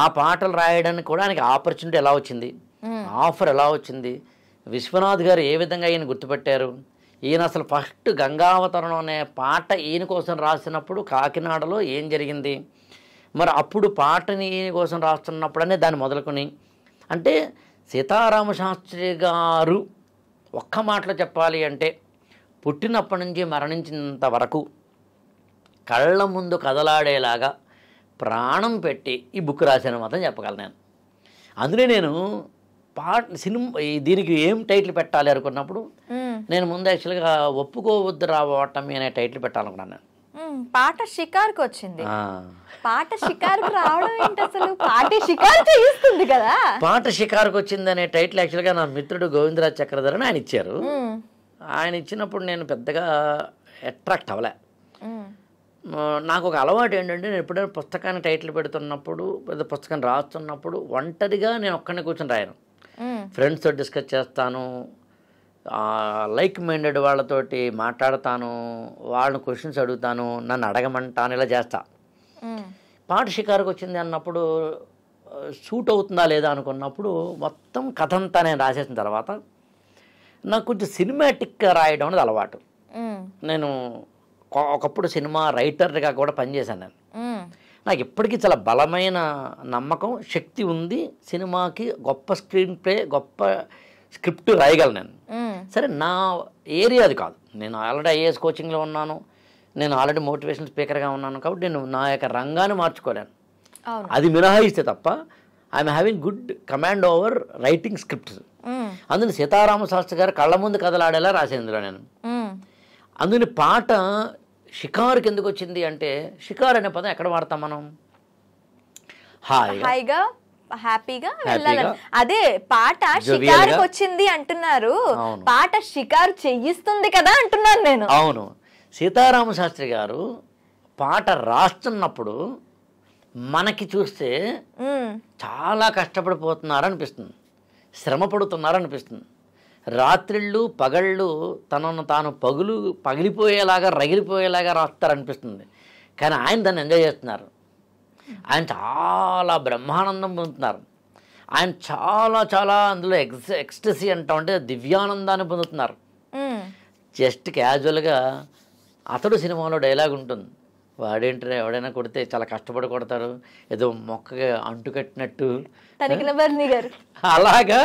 ఆ పాటలు రాయడానికి కూడా ఆయనకి ఆపర్చునిటీ ఎలా వచ్చింది ఆఫర్ ఎలా వచ్చింది విశ్వనాథ్ గారు ఏ విధంగా ఈయన గుర్తుపెట్టారు ఈయన అసలు ఫస్ట్ గంగావతరణం అనే పాట ఈయన కోసం రాసినప్పుడు కాకినాడలో ఏం జరిగింది మరి అప్పుడు పాటని ఈయన కోసం రాస్తున్నప్పుడనే దాన్ని మొదలుకొని అంటే సీతారామ శాస్త్రి గారు ఒక్క మాటలో చెప్పాలి అంటే పుట్టినప్పటి నుంచి మరణించినంత వరకు కళ్ళ ముందు కదలాడేలాగా ప్రాణం పెట్టి ఈ బుక్ రాశాను మాత్రం చెప్పగలను నేను అందులో నేను పాట సినిమా దీనికి ఏం టైటిల్ పెట్టాలి అనుకున్నప్పుడు నేను ముందు యాక్చువల్గా ఒప్పుకోవద్దు రావటం అనే టైటిల్ పెట్టాలనుకున్నాను నేను పాట షికార్కి వచ్చింది పాట షికార్కు రావడం ఏంటి అసలు పాట షికారు చేయిస్తుంది కదా పాట షికార్కి వచ్చింది అనే టైటిల్ యాక్చువల్గా నా మిత్రుడు గోవిందరాజ్ చక్రధర్ అని ఆయన ఇచ్చారు ఆయన ఇచ్చినప్పుడు నేను పెద్దగా అట్రాక్ట్ అవ్వలే నాకు ఒక అలవాటు ఏంటంటే నేను ఎప్పుడైనా పుస్తకాన్ని టైటిల్ పెడుతున్నప్పుడు లేదా పుస్తకం రాస్తున్నప్పుడు ఒంటరిగా నేను ఒక్కడిని కూర్చొని రాయను ఫ్రెండ్స్తో డిస్కస్ చేస్తాను లైక్ మైండెడ్ వాళ్ళతోటి మాట్లాడతాను వాళ్ళని క్వశ్చన్స్ అడుగుతాను నన్ను అడగమంటాను ఇలా చేస్తా పాట షికారుకు వచ్చింది అన్నప్పుడు సూట్ అవుతుందా లేదా అనుకున్నప్పుడు మొత్తం కథ అంతా నేను రాసేసిన తర్వాత నాకు కొంచెం సినిమాటిక్గా రాయడం అనేది అలవాటు నేను ఒకప్పుడు సినిమా రైటర్గా కూడా పనిచేశాను నేను నాకు ఇప్పటికీ చాలా బలమైన నమ్మకం శక్తి ఉంది సినిమాకి గొప్ప స్క్రీన్ ప్లే గొప్ప స్క్రిప్ట్ రాయగలను నేను సరే నా ఏరియా అది కాదు నేను ఆల్రెడీ ఐఏఎస్ కోచింగ్లో ఉన్నాను నేను ఆల్రెడీ మోటివేషన్ స్పీకర్గా ఉన్నాను కాబట్టి నేను నా యొక్క రంగాన్ని మార్చుకోలేను అది మినహాయిస్తే తప్ప I'm having good command over writing scripts అందుని సీతారామ శాస్త్రి గారు కళ్ళ ముందు కథలాడేలా రాసేందులో నేను అందుని పాట షికారుకి ఎందుకు వచ్చింది అంటే షికార్ అనే పదం ఎక్కడ వాడతాం మనం హాయిగా హ్యాపీగా వెళ్ళాలని అదే పాట షికారుకి వచ్చింది అంటున్నారు పాట షికారు చెయ్యిస్తుంది కదా అంటున్నాను నేను అవును సీతారామ శాస్త్రి గారు పాట రాస్తున్నప్పుడు మనకి చూస్తే చాలా కష్టపడిపోతున్నారు అనిపిస్తుంది శ్రమ పడుతున్నారు అనిపిస్తుంది రాత్రిళ్ళు పగళ్ళు తనను తాను పగులు పగిలిపోయేలాగా రగిలిపోయేలాగా రాస్తారనిపిస్తుంది కానీ ఆయన దాన్ని ఎంజాయ్ చేస్తున్నారు ఆయన చాలా బ్రహ్మానందం పొందుతున్నారు ఆయన చాలా చాలా అందులో ఎక్స్ ఎక్స్టసీ అంటాం అంటే దివ్యానందాన్ని పొందుతున్నారు జస్ట్ క్యాజువల్గా అతడు సినిమాలో డైలాగ్ ఉంటుంది వాడేంటే ఎవడైనా కొడితే చాలా కష్టపడి కొడతారు ఏదో మొక్కగా అంటుకట్టినట్టు అలాగా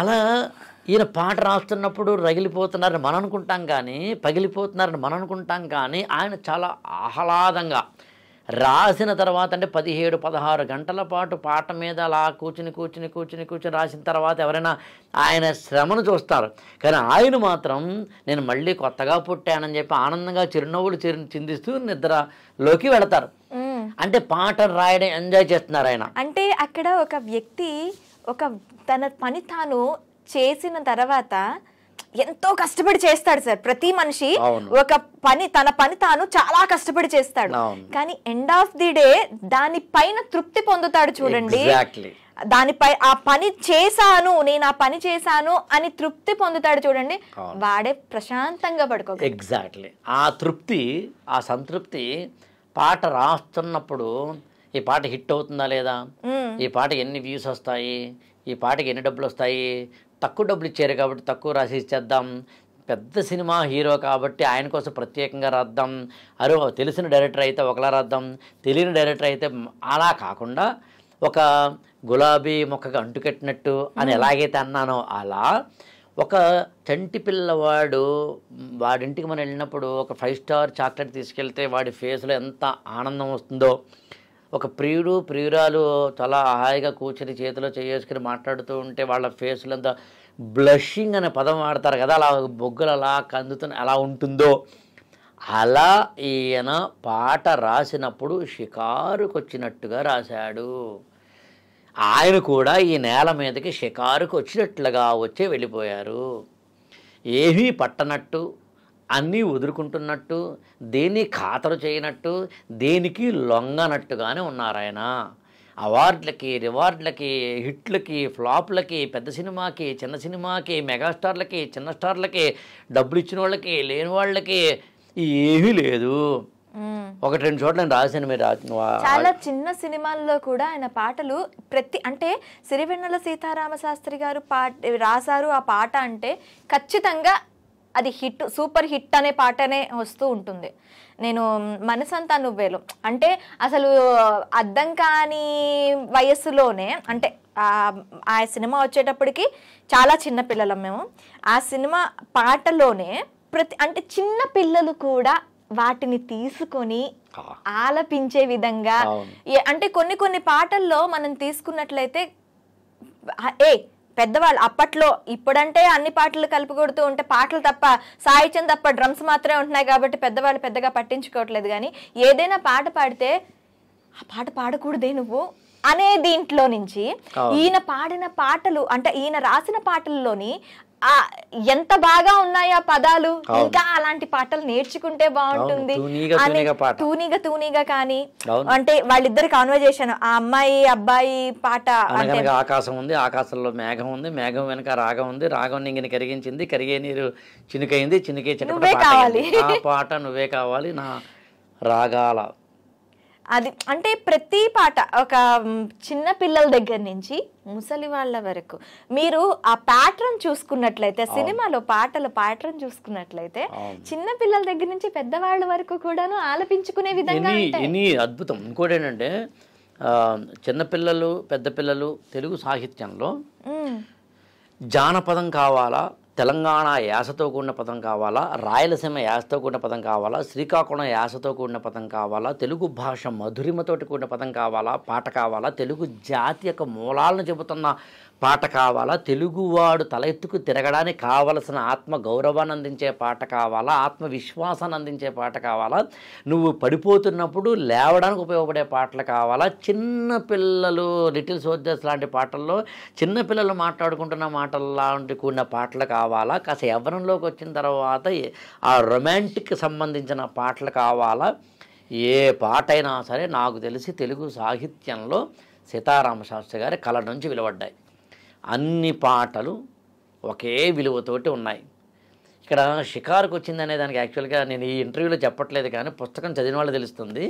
అలా ఈయన పాట రాస్తున్నప్పుడు రగిలిపోతున్నారని మనం అనుకుంటాం కానీ పగిలిపోతున్నారని మనం అనుకుంటాం కానీ ఆయన చాలా ఆహ్లాదంగా రాసిన తర్వాత అంటే పదిహేడు పదహారు గంటల పాటు పాట మీద అలా కూర్చుని కూర్చుని కూర్చుని కూర్చుని రాసిన తర్వాత ఎవరైనా ఆయన శ్రమను చూస్తారు కానీ ఆయన మాత్రం నేను మళ్ళీ కొత్తగా పుట్టానని చెప్పి ఆనందంగా చిరునవ్వులు చిరు చిందిస్తూ నిద్రలోకి వెళతారు అంటే పాట రాయడం ఎంజాయ్ చేస్తున్నారు ఆయన అంటే అక్కడ ఒక వ్యక్తి ఒక తన పని తాను చేసిన తర్వాత ఎంతో కష్టపడి చేస్తాడు సార్ ప్రతి మనిషి ఒక పని తన పని తాను చాలా కష్టపడి చేస్తాడు కానీ ఎండ్ ఆఫ్ ది డే దాని పైన తృప్తి పొందుతాడు చూడండి దానిపై ఆ పని చేశాను నేను ఆ పని చేశాను అని తృప్తి పొందుతాడు చూడండి వాడే ప్రశాంతంగా పడుకో ఎగ్జాక్ట్లీ ఆ తృప్తి ఆ సంతృప్తి పాట రాస్తున్నప్పుడు ఈ పాట హిట్ అవుతుందా లేదా ఈ పాట ఎన్ని వ్యూస్ వస్తాయి ఈ పాటకి ఎన్ని డబ్బులు వస్తాయి తక్కువ డబ్బులు ఇచ్చారు కాబట్టి తక్కువ రాసి ఇచ్చేద్దాం పెద్ద సినిమా హీరో కాబట్టి ఆయన కోసం ప్రత్యేకంగా రాద్దాం అరే తెలిసిన డైరెక్టర్ అయితే ఒకలా రాద్దాం తెలియని డైరెక్టర్ అయితే అలా కాకుండా ఒక గులాబీ మొక్కగా అంటుకెట్టినట్టు అని ఎలాగైతే అన్నానో అలా ఒక చంటి పిల్లవాడు వాడింటికి మనం వెళ్ళినప్పుడు ఒక ఫైవ్ స్టార్ చాక్లెట్ తీసుకెళ్తే వాడి ఫేస్లో ఎంత ఆనందం వస్తుందో ఒక ప్రియుడు ప్రియురాలు చాలా హాయిగా కూర్చుని చేతిలో చేసుకుని మాట్లాడుతూ ఉంటే వాళ్ళ ఫేస్లంతా బ్లషింగ్ అనే పదం వాడతారు కదా అలా బొగ్గులు అలా కందుతున్న ఎలా ఉంటుందో అలా ఈయన పాట రాసినప్పుడు షికారుకు వచ్చినట్టుగా రాశాడు ఆయన కూడా ఈ నేల మీదకి షికారుకు వచ్చినట్లుగా వచ్చి వెళ్ళిపోయారు ఏమీ పట్టనట్టు అన్నీ వదులుకుంటున్నట్టు దేన్ని ఖాతరు చేయనట్టు దేనికి లొంగనట్టుగానే ఉన్నారాయన అవార్డులకి రివార్డులకి హిట్లకి ఫ్లాప్లకి పెద్ద సినిమాకి చిన్న సినిమాకి మెగాస్టార్లకి చిన్న స్టార్లకి డబ్బులు ఇచ్చిన వాళ్ళకి లేని వాళ్ళకి ఏమీ లేదు ఒకటి రెండు చోట్ల నేను రాసిన మీరు చాలా చిన్న సినిమాల్లో కూడా ఆయన పాటలు ప్రతి అంటే సిరివెన్నెల సీతారామ శాస్త్రి గారు పాట రాశారు ఆ పాట అంటే ఖచ్చితంగా అది హిట్ సూపర్ హిట్ అనే పాటనే వస్తూ ఉంటుంది నేను మనసంతా నువ్వేలు అంటే అసలు అర్థం కాని వయస్సులోనే అంటే ఆ సినిమా వచ్చేటప్పటికి చాలా చిన్న పిల్లలం మేము ఆ సినిమా పాటలోనే ప్రతి అంటే చిన్న పిల్లలు కూడా వాటిని తీసుకొని ఆలపించే విధంగా అంటే కొన్ని కొన్ని పాటల్లో మనం తీసుకున్నట్లయితే ఏ పెద్దవాళ్ళు అప్పట్లో ఇప్పుడంటే అన్ని పాటలు కలిపి కొడుతూ ఉంటే పాటలు తప్ప సాయిచం తప్ప డ్రమ్స్ మాత్రమే ఉంటున్నాయి కాబట్టి పెద్దవాళ్ళు పెద్దగా పట్టించుకోవట్లేదు కానీ ఏదైనా పాట పాడితే ఆ పాట పాడకూడదే నువ్వు అనే దీంట్లో నుంచి ఈయన పాడిన పాటలు అంటే ఈయన రాసిన పాటల్లోని ఆ ఎంత బాగా ఉన్నాయి ఆ పదాలు ఇంకా అలాంటి పాటలు నేర్చుకుంటే బాగుంటుంది తూనీగా తూనీగా కానీ అంటే వాళ్ళిద్దరు కాన్వర్జేషన్ ఆ అమ్మాయి అబ్బాయి పాట ఆకాశం ఉంది ఆకాశంలో మేఘం ఉంది మేఘం వెనక రాగం ఉంది రాగం నింగిని కరిగించింది కరిగే నీరు చినుకైంది చినుకే చిన్న పాట నువ్వే కావాలి నా రాగాల అది అంటే ప్రతి పాట ఒక చిన్న పిల్లల దగ్గర నుంచి ముసలి వాళ్ళ వరకు మీరు ఆ ప్యాటర్న్ చూసుకున్నట్లయితే సినిమాలో పాటల ప్యాటర్న్ చూసుకున్నట్లయితే చిన్న పిల్లల దగ్గర నుంచి పెద్దవాళ్ళ వరకు కూడాను ఆలపించుకునే విధంగా ఎన్ని అద్భుతం ఇంకోటి ఏంటంటే చిన్నపిల్లలు పెద్ద పిల్లలు తెలుగు సాహిత్యంలో జానపదం కావాలా తెలంగాణ యాసతో కూడిన పదం కావాలా రాయలసీమ యాసతో కూడిన పదం కావాలా శ్రీకాకుళం యాసతో కూడిన పదం కావాలా తెలుగు భాష మధురిమతోటి కూడిన పదం కావాలా పాట కావాలా తెలుగు జాతి యొక్క మూలాలను చెబుతున్న పాట కావాలా తెలుగువాడు తల ఎత్తుకు తిరగడానికి కావలసిన ఆత్మ గౌరవాన్ని అందించే పాట కావాలా ఆత్మవిశ్వాసాన్ని అందించే పాట కావాలా నువ్వు పడిపోతున్నప్పుడు లేవడానికి ఉపయోగపడే పాటలు కావాలా చిన్న పిల్లలు లిటిల్ సోర్జర్స్ లాంటి పాటల్లో చిన్నపిల్లలు మాట్లాడుకుంటున్న మాటల లాంటి కూడిన పాటలు కావాలి కావాలా కాస్త యవ్వనంలోకి వచ్చిన తర్వాత ఆ రొమాంటిక్ సంబంధించిన పాటలు కావాలా ఏ పాటైనా సరే నాకు తెలిసి తెలుగు సాహిత్యంలో సీతారామ శాస్త్రి గారి కళ నుంచి విలువడ్డాయి అన్ని పాటలు ఒకే విలువతోటి ఉన్నాయి ఇక్కడ షికారుకు వచ్చిందనే దానికి యాక్చువల్గా నేను ఈ ఇంటర్వ్యూలో చెప్పట్లేదు కానీ పుస్తకం చదివిన వాళ్ళు తెలుస్తుంది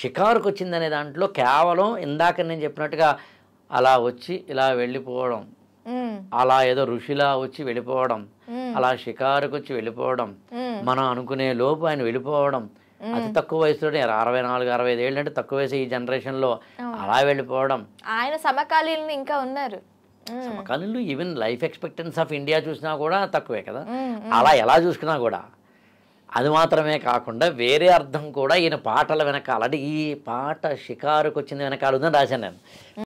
షికారుకు వచ్చిందనే దాంట్లో కేవలం ఇందాక నేను చెప్పినట్టుగా అలా వచ్చి ఇలా వెళ్ళిపోవడం అలా ఏదో ఋషిలా వచ్చి వెళ్ళిపోవడం అలా షికారుకు వచ్చి వెళ్ళిపోవడం మనం అనుకునే లోపు ఆయన వెళ్ళిపోవడం అతి తక్కువ వయసులో అరవై నాలుగు అరవై ఐదు ఏళ్ళు అంటే తక్కువ వయసు ఈ జనరేషన్ లో అలా వెళ్ళిపోవడం ఆయన సమకాలీన ఇంకా ఉన్నారు సమకాలీనులు even life expectancy of India చూసినా కూడా తక్కువే కదా అలా ఎలా చూసుకున్నా కూడా అది మాత్రమే కాకుండా వేరే అర్థం కూడా ఈయన పాటల వెనకాల అంటే ఈ పాట షికారుకు వచ్చింది వెనకాల ఉందని రాశాను నేను